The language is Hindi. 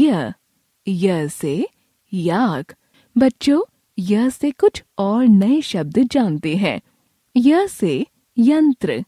य य से याक बच्चों यह से कुछ और नए शब्द जानते हैं यह से यंत्र